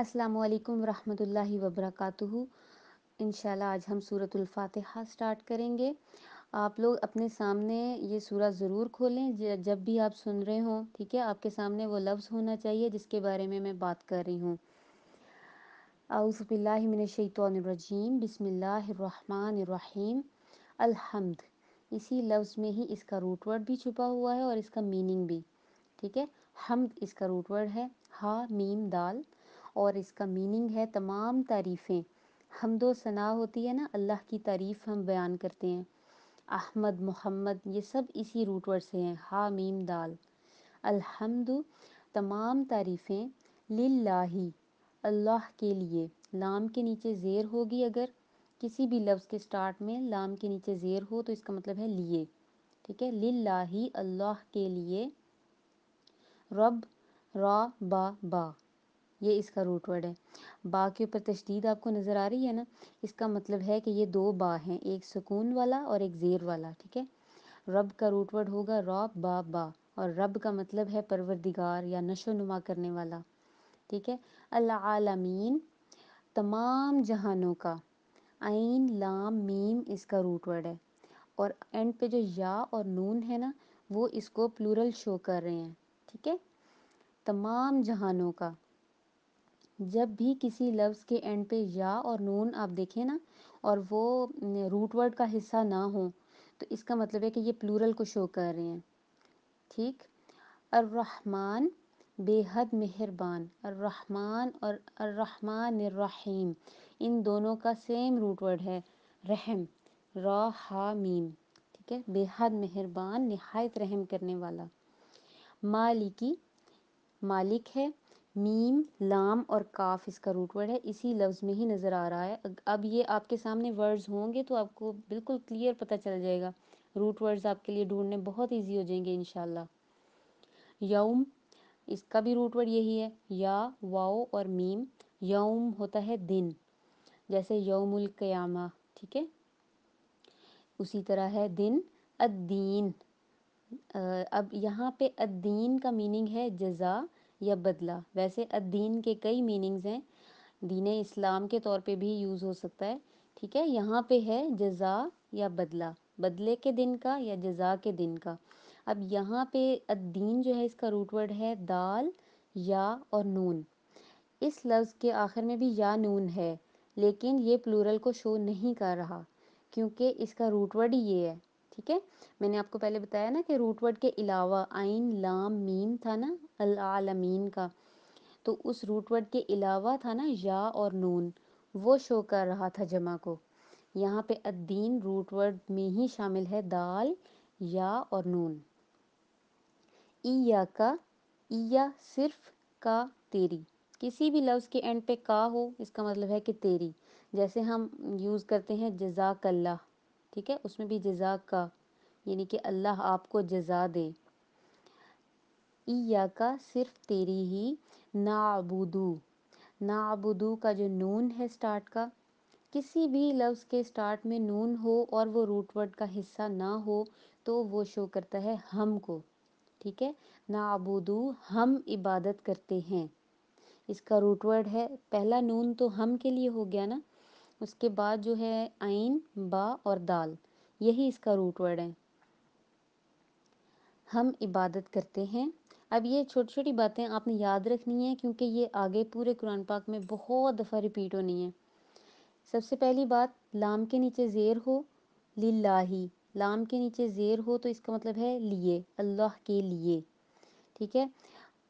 असलकम वरहमल वबरक इनशाला आज हम फातिहा स्टार्ट करेंगे आप लोग अपने सामने ये सूरत ज़रूर खोलें जब भी आप सुन रहे हों ठीक है आपके सामने वो लफ्ज़ होना चाहिए जिसके बारे में मैं बात कर रही हूँ आउसबिल्लिमिनशैतरजीम बसमीम अलहमद इसी लफ्ज़ में ही इसका रूट वर्ड भी छुपा हुआ है और इसका मीनिंग भी ठीक है हमद इसका रूट वर्ड है हा मीम दाल और इसका मीनिंग है तमाम तारीफ़ें दो सना होती है ना अल्लाह की तारीफ़ हम बयान करते हैं अहमद मोहम्मद ये सब इसी रूटवर से हैं हामीम दाल अलहमद तमाम तारीफ़ें लाही अल्लाह के लिए लाम के नीचे ज़ेर होगी अगर किसी भी लफ्ज़ के स्टार्ट में लाम के नीचे ज़ेर हो तो इसका मतलब है लिए ठीक है लाही अल्लाह के लिए रब रा बा बा ये इसका रूट वर्ड है बा के ऊपर तशदीद आपको नज़र आ रही है ना इसका मतलब है कि ये दो बा हैं एक सुकून वाला और एक ज़ेर वाला ठीक है रब का रूट वर्ड होगा रॉब बा बा और रब का मतलब है परवरदिगार या नशो नुमा करने वाला ठीक है अल्लाह आलमीन तमाम जहानों का आइन लाम मीम इसका रूट वर्ड है और एंड पे जो या और नून है ना वो इसको प्लूरल शो कर रहे हैं ठीक है तमाम जहानों का जब भी किसी लफ्ज़ के एंड पे या और नून आप देखें ना और वो रूट वर्ड का हिस्सा ना हो तो इसका मतलब है कि ये प्लूरल को शो कर रहे हैं ठीक अर्रहमान बेहद मेहरबान अर्रहमान और अर्रहमान रहीम इन दोनों का सेम रूट वर्ड है रहम रामीम ठीक है बेहद मेहरबान नहायत रहम करने वाला मालिकी मालिक है मीम लाम और काफ इसका रूट वर्ड है इसी लफ्ज़ में ही नज़र आ रहा है अब ये आपके सामने वर्ड्स होंगे तो आपको बिल्कुल क्लियर पता चल जाएगा रूट वर्ड्स आपके लिए ढूंढने बहुत इजी हो जाएंगे इन यौम इसका भी रूट वर्ड यही है या वाओ और मीम यौम होता है दिन जैसे यौमुल क़यामा ठीक है उसी तरह है दिन अद्दीन अब यहाँ पे अद्दीन का मीनिंग है जजा या बदला वैसे अधीन के कई मीनिंग्स हैं दीन इस्लाम के तौर पे भी यूज़ हो सकता है ठीक है यहाँ पे है जजा या बदला बदले के दिन का या जजा के दिन का अब यहाँ पे अधीन जो है इसका रूट वर्ड है दाल या और नून इस लफ्ज़ के आखिर में भी या नून है लेकिन ये प्लूरल को शो नहीं कर रहा क्योंकि इसका रूट वर्ड ये है ठीक है मैंने आपको पहले बताया ना कि रूटवर्ड के अलावा आइन लाम मीम था ना अल आलमीन का तो उस रूटवर्ड के अलावा था ना या और नून वो शो कर रहा था जमा को यहाँ पे अद्दीन रूटवर्ड में ही शामिल है दाल या और नून ईया का ईया सिर्फ का तेरी किसी भी लफ्ज़ के एंड पे का हो इसका मतलब है कि तेरी जैसे हम यूज़ करते हैं जजाकल्ला ठीक है उसमें भी जजा का यानी कि अल्लाह आपको जजा दे ईया का सिर्फ तेरी ही नाबुदू नाबुदू का जो नून है स्टार्ट का किसी भी लफ्ज़ के स्टार्ट में नून हो और वो रूटवर्ड का हिस्सा ना हो तो वो शो करता है हम को ठीक है नाबुदू हम इबादत करते हैं इसका रूटवर्ड है पहला नून तो हम के लिए हो गया ना उसके बाद जो है आइन बा और दाल यही इसका रूट वर्ड है हम इबादत करते हैं अब ये छोटी छोटी बातें आपने याद रखनी है क्योंकि ये आगे पूरे कुरान पाक में बहुत दफ़ा रिपीट होनी है सबसे पहली बात लाम के नीचे ज़ेर हो लाही लाम के नीचे ज़ेर हो तो इसका मतलब है लिए अल्लाह के लिए ठीक है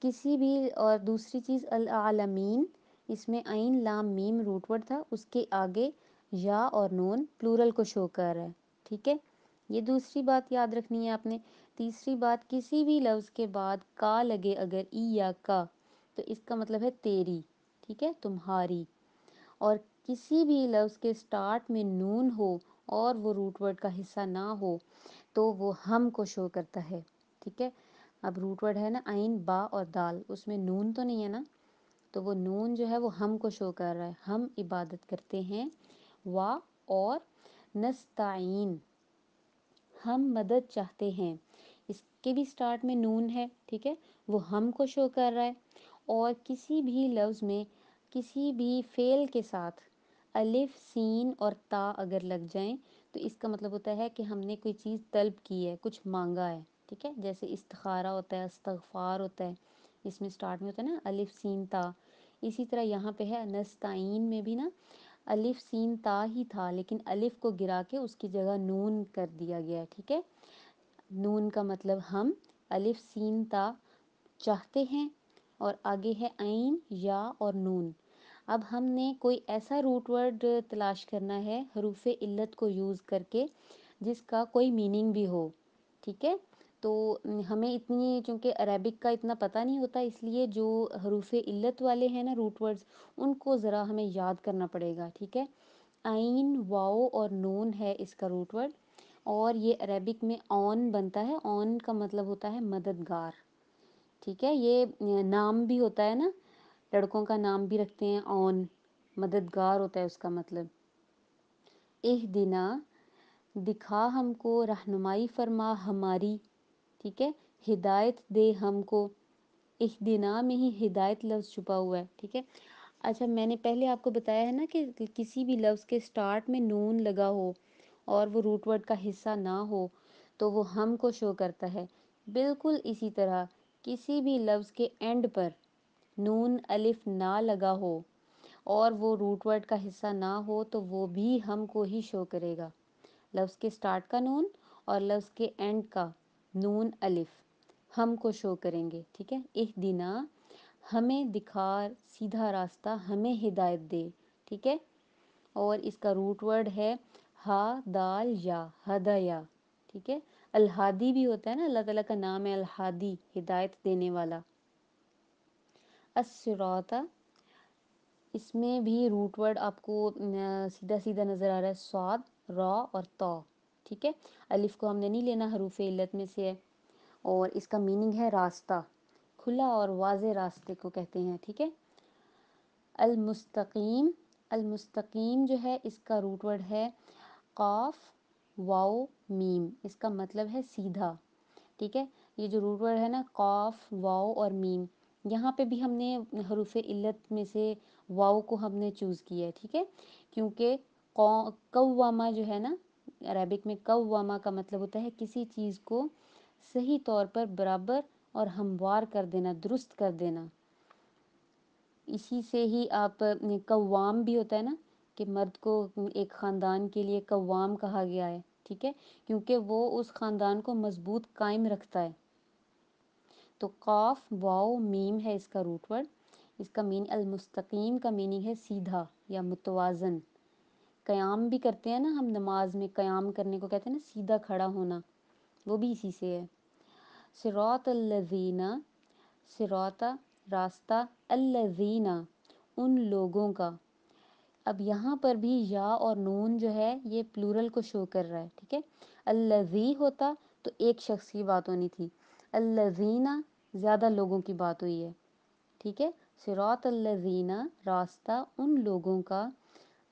किसी भी और दूसरी चीज़ अल आलमीन इसमें आइन लाम मीम रूटवर्ड था उसके आगे या और नून प्लूरल को शो कर रहा है ठीक है ये दूसरी बात याद रखनी है आपने तीसरी बात किसी भी लफ्ज़ के बाद का लगे अगर ई या का तो इसका मतलब है तेरी ठीक है तुम्हारी और किसी भी लफ्ज़ के स्टार्ट में नून हो और वो रूटवर्ड का हिस्सा ना हो तो वो हम को शो करता है ठीक है अब रूटवर्ड है ना आइन बा और दाल उसमें नून तो नहीं है ना तो वो नून जो है वो हमको शो कर रहा है हम इबादत करते हैं वा और नस्ताइन हम मदद चाहते हैं इसके भी स्टार्ट में नून है ठीक है वो को शो कर रहा है और किसी भी लफ्ज़ में किसी भी फेल के साथ अलिफ सीन और ता अगर लग जाए तो इसका मतलब होता है कि हमने कोई चीज़ तलब की है कुछ मांगा है ठीक है जैसे इस्तखारा होता है इस्तफार होता है इसमें स्टार्ट में होता है ना अलिफ सीन ता इसी तरह यहाँ पे है नस्ताइन में भी ना अलिफ सीन ता ही था लेकिन अलिफ को गिरा के उसकी जगह नून कर दिया गया है ठीक है नून का मतलब हम अलिफ सीन ता चाहते हैं और आगे है आइन या और नून अब हमने कोई ऐसा रूट वर्ड तलाश करना है हरूफ इल्लत को यूज़ करके जिसका कोई मीनिंग भी हो ठीक है तो हमें इतनी चूँकि अरेबिक का इतना पता नहीं होता इसलिए जो हरूफ इल्लत वाले हैं ना रूट वर्ड्स उनको ज़रा हमें याद करना पड़ेगा ठीक है आइन वाओ और नून है इसका रूट वर्ड और ये अरेबिक में ऑन बनता है ऑन का मतलब होता है मददगार ठीक है ये नाम भी होता है ना लड़कों का नाम भी रखते हैं ऑन मददगार होता है उसका मतलब एह दिना दिखा हमको रहनुमाई फरमा हमारी ठीक है हिदायत दे हमको दिना में ही हिदायत लफ्ज़ छुपा हुआ है ठीक है अच्छा मैंने पहले आपको बताया है ना कि किसी भी लफ्ज़ के स्टार्ट में नून लगा हो और वो रूट वर्ड का हिस्सा ना हो तो वो हम को शो करता है बिल्कुल इसी तरह किसी भी लफ्ज़ के एंड पर नून अलिफ ना लगा हो और वो रूट वर्ड का हिस्सा ना हो तो वो भी हम को ही शो करेगा लफ्ज़ के स्टार्ट का नून और लफ्ज़ के एंड का नून अलिफ हम को शो करेंगे ठीक है एक दिना हमें दिखार सीधा रास्ता हमें हिदायत दे ठीक है और इसका रूट वर्ड है हा दाल या हदया ठीक है अलहादी भी होता है ना अल्लाह ताला का नाम है अलहादी हिदायत देने वाला असराता इसमें भी रूट वर्ड आपको सीधा सीधा नज़र आ रहा है स्वाद रॉ और तो ठीक है अलिफ को हमने नहीं लेना हरूफ इल्लत में से है और इसका मीनिंग है रास्ता खुला और वाज रास्ते को कहते हैं ठीक है अलमस्तकीम अलमस्तकीम जो है इसका रूट वर्ड है काफ वाओ मीम इसका मतलब है सीधा ठीक है ये जो रूट वर्ड है ना काफ वाओ और मीम यहाँ पे भी हमने हरूफ इल्लत में से वाओ को हमने चूज़ किया है ठीक है क्योंकि कौ कौवामा जो है ना अरबिक में कव्वामा का मतलब होता है किसी चीज़ को सही तौर पर बराबर और हमवार कर देना दुरुस्त कर देना इसी से ही आप कवाम भी होता है ना कि मर्द को एक ख़ानदान के लिए कवाम कहा गया है ठीक है क्योंकि वो उस ख़ानदान को मज़बूत कायम रखता है तो काफ वाओ मीम है इसका रूट वर्ड इसका मीन अलमस्तकीम का मीनिंग है सीधा या मुतवाजन क़याम भी करते हैं ना हम नमाज में क़याम करने को कहते हैं ना सीधा खड़ा होना वो भी इसी से है सिरात अल्लज़ीना सिराता रास्ता अल्लज़ीना उन लोगों का अब यहाँ पर भी या और नून जो है ये प्लूरल को शो कर रहा है ठीक है अल्लज़ी होता तो एक शख्स की बात होनी थी अल्लज़ीना ज़्यादा लोगों की बात हुई है ठीक है सिरात अल्लज़ीना रास्ता उन लोगों का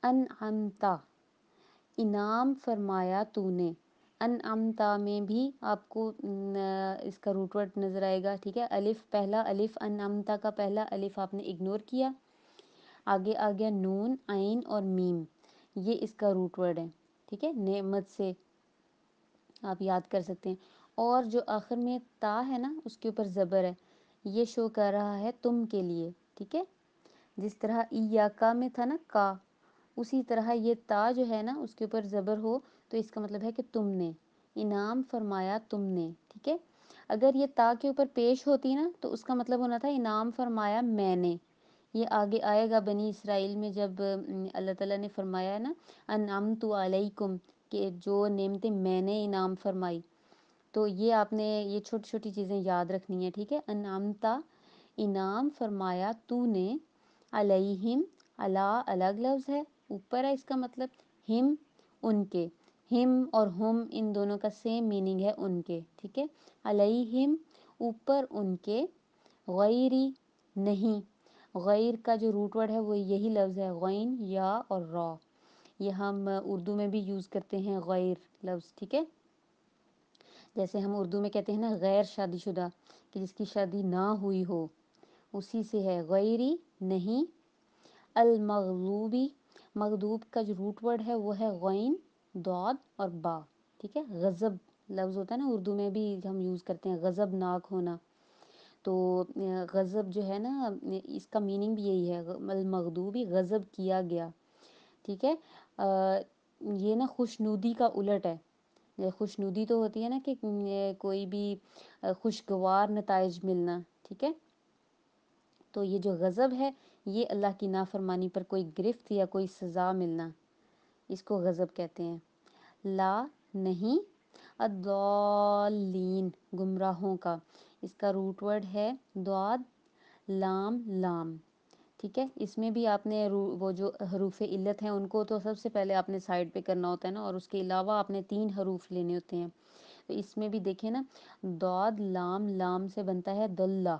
अनअमता इनाम फरमाया तूने अन अमता में भी आपको न, इसका रूटवर्ड नज़र आएगा ठीक है अलिफ पहला अलिफ अन अमता का पहला अलिफ आपने इग्नोर किया आगे आ गया नून आइन और मीम ये इसका रूटवर्ड है ठीक है नेमत से आप याद कर सकते हैं और जो आखिर में ता है ना उसके ऊपर ज़बर है ये शो कर रहा है तुम के लिए ठीक है जिस तरह ई या का में था ना का उसी तरह ये ता जो है ना उसके ऊपर ज़बर हो तो इसका मतलब है कि तुमने इनाम फरमाया तुमने ठीक है अगर ये ता के ऊपर पेश होती ना तो उसका मतलब होना था इनाम फरमाया मैंने ये आगे आएगा बनी इसराइल में जब अल्लाह ताला ने फरमाया ना अनाम तो अलैकुम के जो नेमते मैंने इनाम फरमाई तो ये आपने ये छोटी छोटी चीज़ें याद रखनी है ठीक है अनामता इनाम फरमाया तूने अलहिम अला अलग लफ्ज़ है ऊपर है इसका मतलब हिम उनके हिम और हम इन दोनों का सेम मीनिंग है उनके ठीक है अलई हिम ऊपर उनके गैरी नहीं गैर का जो रूट वर्ड है वो यही लफ्ज़ है गैन या और रॉ ये हम उर्दू में भी यूज़ करते हैं गैर लफ्ज़ ठीक है जैसे हम उर्दू में कहते हैं ना गैर शादीशुदा कि जिसकी शादी ना हुई हो उसी से है गैरी नहीं अलमगलूबी मकदूब का जो रूट वर्ड है वो है गैन दौद और बा ठीक है गज़ब लफ्ज़ होता है ना उर्दू में भी हम यूज़ करते हैं गज़ब नाक होना तो गज़ब जो है ना इसका मीनिंग भी यही है मकदूबी मतलब गज़ब किया गया ठीक है आ, ये ना खुशनुदी का उलट है खुशनुदी तो होती है ना कि कोई भी खुशगवार नतज मिलना ठीक है तो ये जो गज़ब है ये अल्लाह की नाफरमानी पर कोई गिरफ्त या कोई सज़ा मिलना इसको गज़ब कहते हैं ला नहीं अदौलीन गुमराहों का इसका रूट वर्ड है दुआद लाम लाम ठीक है इसमें भी आपने वो जो हरूफ इल्लत हैं उनको तो सबसे पहले आपने साइड पे करना होता है ना और उसके अलावा आपने तीन हरूफ लेने होते हैं तो इसमें भी देखें ना दौद लाम लाम से बनता है दल्ला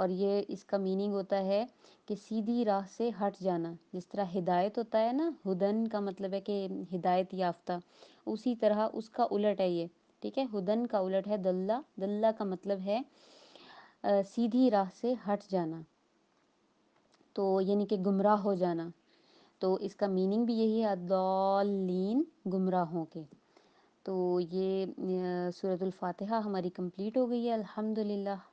और ये इसका मीनिंग होता है कि सीधी राह से हट जाना जिस तरह हिदायत होता है ना हुदन का मतलब है कि हिदायत याफ्ता उसी तरह उसका उलट है ये ठीक है हुदन का उलट है दल्ला दल्ला का मतलब है आ, सीधी राह से हट जाना तो यानी कि गुमराह हो जाना तो इसका मीनिंग भी यही है दौलिन गुमराहों के तो ये फातिहा हमारी कंप्लीट हो गई है अल्हम्दुलिल्लाह